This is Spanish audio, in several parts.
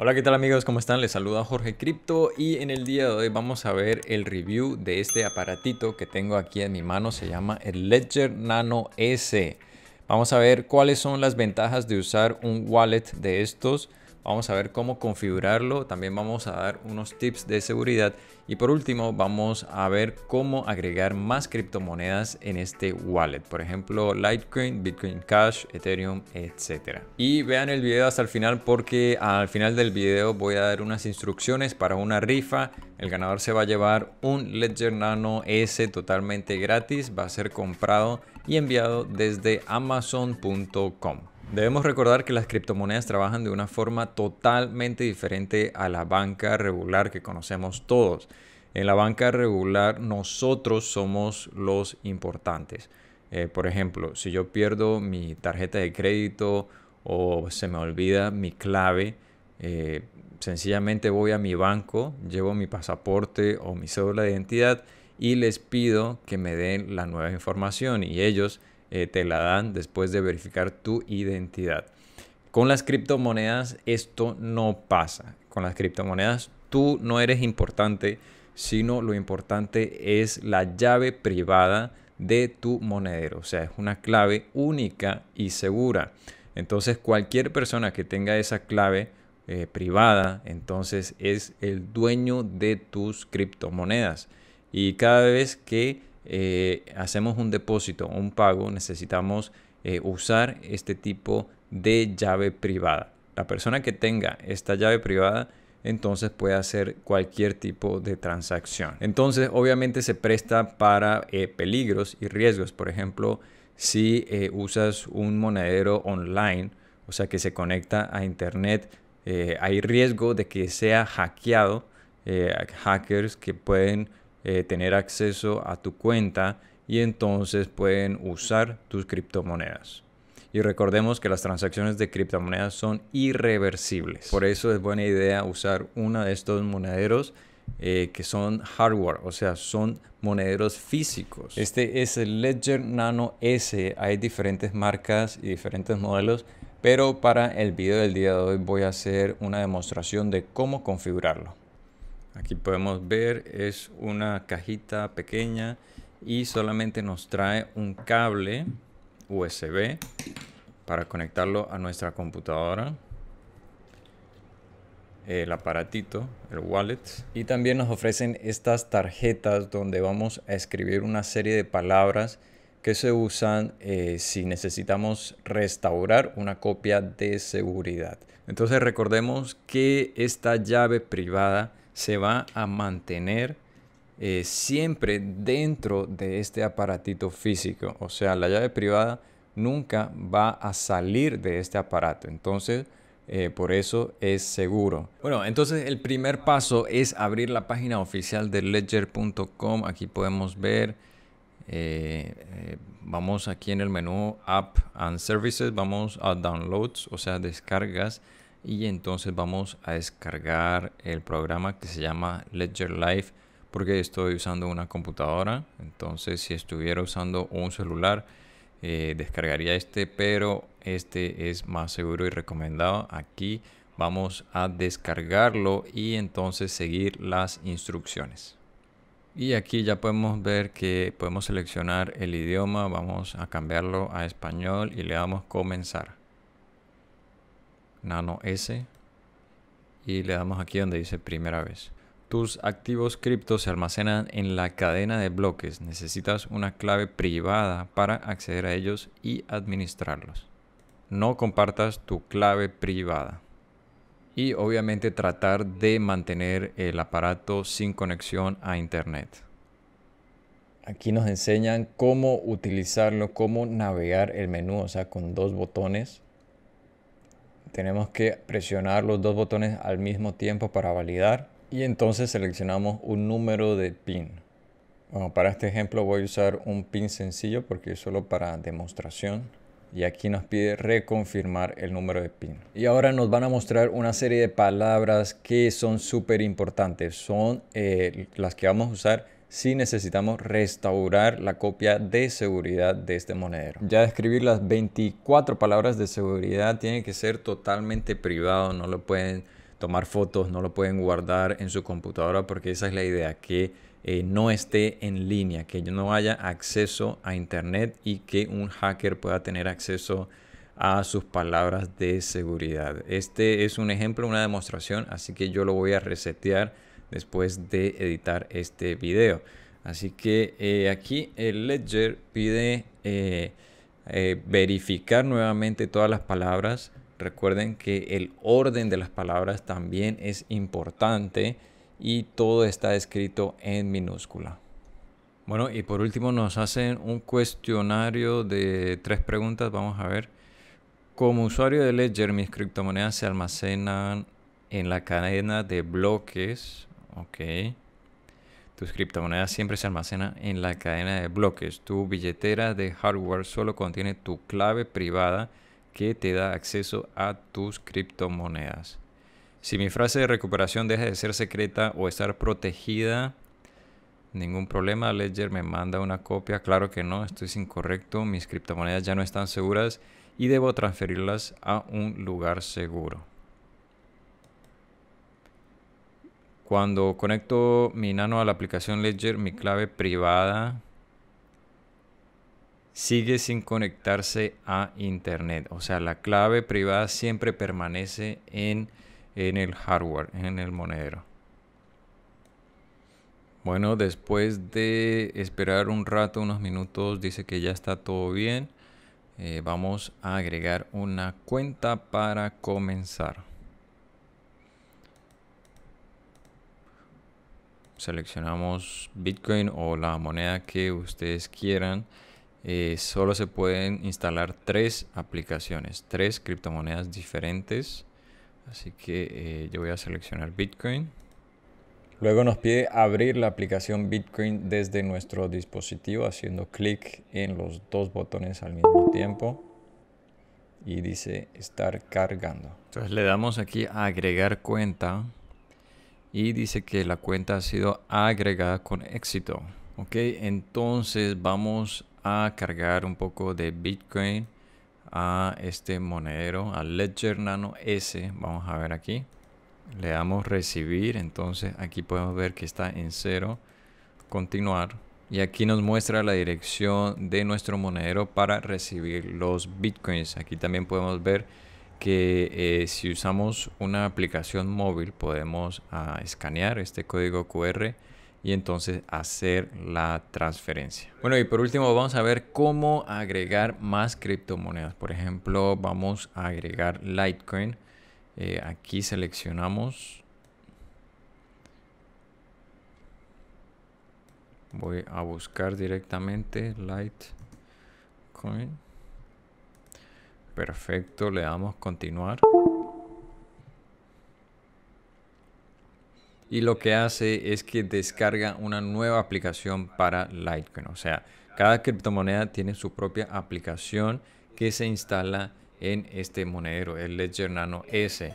Hola, ¿qué tal amigos? ¿Cómo están? Les saluda Jorge Crypto y en el día de hoy vamos a ver el review de este aparatito que tengo aquí en mi mano. Se llama el Ledger Nano S. Vamos a ver cuáles son las ventajas de usar un wallet de estos Vamos a ver cómo configurarlo. También vamos a dar unos tips de seguridad. Y por último, vamos a ver cómo agregar más criptomonedas en este wallet. Por ejemplo, Litecoin, Bitcoin Cash, Ethereum, etc. Y vean el video hasta el final porque al final del video voy a dar unas instrucciones para una rifa. El ganador se va a llevar un Ledger Nano S totalmente gratis. Va a ser comprado y enviado desde amazon.com. Debemos recordar que las criptomonedas trabajan de una forma totalmente diferente a la banca regular que conocemos todos. En la banca regular nosotros somos los importantes. Eh, por ejemplo, si yo pierdo mi tarjeta de crédito o se me olvida mi clave, eh, sencillamente voy a mi banco, llevo mi pasaporte o mi cédula de identidad y les pido que me den la nueva información y ellos eh, te la dan después de verificar tu identidad. Con las criptomonedas esto no pasa. Con las criptomonedas tú no eres importante, sino lo importante es la llave privada de tu monedero. O sea, es una clave única y segura. Entonces cualquier persona que tenga esa clave eh, privada, entonces es el dueño de tus criptomonedas. Y cada vez que eh, hacemos un depósito un pago, necesitamos eh, usar este tipo de llave privada. La persona que tenga esta llave privada entonces puede hacer cualquier tipo de transacción. Entonces obviamente se presta para eh, peligros y riesgos. Por ejemplo, si usas un monedero online, o sea que se conecta a internet, hay riesgo de que sea hackeado. hackers que pueden eh, tener acceso a tu cuenta y entonces pueden usar tus criptomonedas. Y recordemos que las transacciones de criptomonedas son irreversibles. Por eso es buena idea usar uno de estos monederos eh, que son hardware, o sea, son monederos físicos. Este es el Ledger Nano S. Hay diferentes marcas y diferentes modelos, pero para el video del día de hoy voy a hacer una demostración de cómo configurarlo. Aquí podemos ver es una cajita pequeña y solamente nos trae un cable USB para conectarlo a nuestra computadora el aparatito, el wallet. Y también nos ofrecen estas tarjetas donde vamos a escribir una serie de palabras que se usan eh, si necesitamos restaurar una copia de seguridad. Entonces recordemos que esta llave privada se va a mantener eh, siempre dentro de este aparatito físico. O sea, la llave privada nunca va a salir de este aparato. Entonces, eh, por eso es seguro. Bueno, entonces el primer paso es abrir la página oficial de ledger.com. Aquí podemos ver, eh, vamos aquí en el menú App and Services, vamos a Downloads, o sea, descargas y entonces vamos a descargar el programa que se llama Ledger Live porque estoy usando una computadora entonces si estuviera usando un celular eh, descargaría este pero este es más seguro y recomendado aquí vamos a descargarlo y entonces seguir las instrucciones y aquí ya podemos ver que podemos seleccionar el idioma vamos a cambiarlo a español y le damos comenzar nano S y le damos aquí donde dice primera vez. Tus activos cripto se almacenan en la cadena de bloques. Necesitas una clave privada para acceder a ellos y administrarlos. No compartas tu clave privada. Y obviamente tratar de mantener el aparato sin conexión a internet. Aquí nos enseñan cómo utilizarlo, cómo navegar el menú, o sea, con dos botones tenemos que presionar los dos botones al mismo tiempo para validar y entonces seleccionamos un número de pin. Bueno, para este ejemplo voy a usar un pin sencillo porque es solo para demostración y aquí nos pide reconfirmar el número de pin. Y ahora nos van a mostrar una serie de palabras que son súper importantes, son eh, las que vamos a usar si necesitamos restaurar la copia de seguridad de este monedero. Ya escribir las 24 palabras de seguridad tiene que ser totalmente privado, no lo pueden tomar fotos, no lo pueden guardar en su computadora porque esa es la idea, que eh, no esté en línea, que no haya acceso a internet y que un hacker pueda tener acceso a sus palabras de seguridad. Este es un ejemplo, una demostración, así que yo lo voy a resetear después de editar este video. Así que eh, aquí el Ledger pide eh, eh, verificar nuevamente todas las palabras. Recuerden que el orden de las palabras también es importante y todo está escrito en minúscula. Bueno, y por último nos hacen un cuestionario de tres preguntas. Vamos a ver. Como usuario de Ledger, mis criptomonedas se almacenan en la cadena de bloques Ok. Tus criptomonedas siempre se almacenan en la cadena de bloques. Tu billetera de hardware solo contiene tu clave privada que te da acceso a tus criptomonedas. Si mi frase de recuperación deja de ser secreta o estar protegida, ningún problema. Ledger me manda una copia. Claro que no, esto es incorrecto. Mis criptomonedas ya no están seguras y debo transferirlas a un lugar seguro. Cuando conecto mi nano a la aplicación Ledger, mi clave privada sigue sin conectarse a internet. O sea, la clave privada siempre permanece en, en el hardware, en el monedero. Bueno, después de esperar un rato, unos minutos, dice que ya está todo bien. Eh, vamos a agregar una cuenta para comenzar. seleccionamos Bitcoin o la moneda que ustedes quieran, eh, solo se pueden instalar tres aplicaciones, tres criptomonedas diferentes. Así que eh, yo voy a seleccionar Bitcoin. Luego nos pide abrir la aplicación Bitcoin desde nuestro dispositivo haciendo clic en los dos botones al mismo tiempo y dice estar cargando. Entonces le damos aquí a agregar cuenta y dice que la cuenta ha sido agregada con éxito. Ok, entonces vamos a cargar un poco de Bitcoin a este monedero, al Ledger Nano S. Vamos a ver aquí. Le damos recibir, entonces aquí podemos ver que está en cero. Continuar. Y aquí nos muestra la dirección de nuestro monedero para recibir los bitcoins. Aquí también podemos ver que eh, si usamos una aplicación móvil podemos ah, escanear este código QR y entonces hacer la transferencia. Bueno y por último vamos a ver cómo agregar más criptomonedas. Por ejemplo vamos a agregar Litecoin. Eh, aquí seleccionamos. Voy a buscar directamente Litecoin. Perfecto, le damos continuar. Y lo que hace es que descarga una nueva aplicación para Litecoin. O sea, cada criptomoneda tiene su propia aplicación que se instala en este monedero, el Ledger Nano S.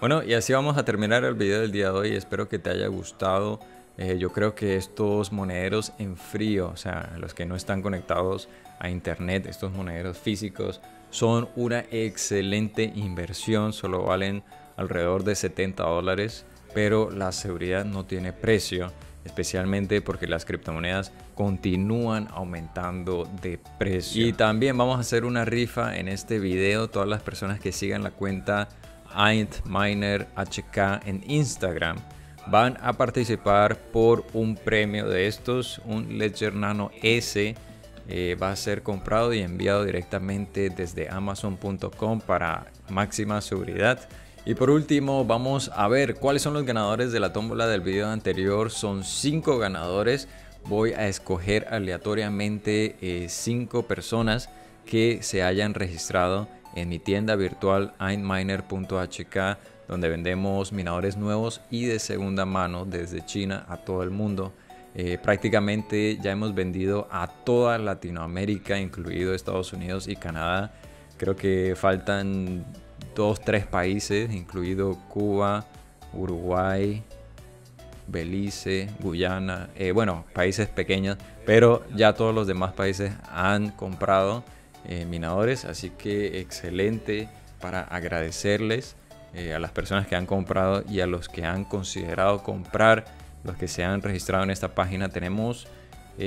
Bueno, y así vamos a terminar el video del día de hoy. Espero que te haya gustado. Eh, yo creo que estos monederos en frío, o sea, los que no están conectados a internet, estos monederos físicos, son una excelente inversión, solo valen alrededor de 70 dólares, pero la seguridad no tiene precio, especialmente porque las criptomonedas continúan aumentando de precio. Y también vamos a hacer una rifa en este video, todas las personas que sigan la cuenta AintMinerHK en Instagram van a participar por un premio de estos, un Ledger Nano S eh, va a ser comprado y enviado directamente desde amazon.com para máxima seguridad. Y por último, vamos a ver cuáles son los ganadores de la tómbola del video anterior. Son cinco ganadores. Voy a escoger aleatoriamente eh, cinco personas que se hayan registrado en mi tienda virtual einminer.hk donde vendemos minadores nuevos y de segunda mano desde China a todo el mundo. Eh, prácticamente ya hemos vendido a toda Latinoamérica, incluido Estados Unidos y Canadá. Creo que faltan dos, tres países, incluido Cuba, Uruguay, Belice, Guyana, eh, bueno, países pequeños, pero ya todos los demás países han comprado eh, minadores, así que excelente para agradecerles a las personas que han comprado y a los que han considerado comprar los que se han registrado en esta página. Tenemos 1100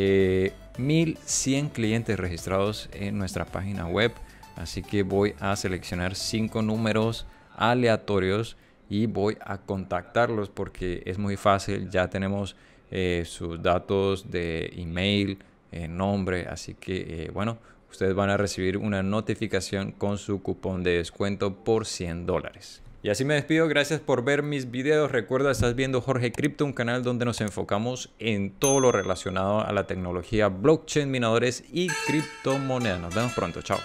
eh, clientes registrados en nuestra página web. Así que voy a seleccionar cinco números aleatorios y voy a contactarlos porque es muy fácil. Ya tenemos eh, sus datos de email, eh, nombre. Así que, bueno, ustedes van a recibir una notificación con su cupón de descuento por 100 dólares. Y así me despido, gracias por ver mis videos. Recuerda, estás viendo Jorge Crypto, un canal donde nos enfocamos en todo lo relacionado a la tecnología blockchain, minadores y criptomonedas. Nos vemos pronto, chao.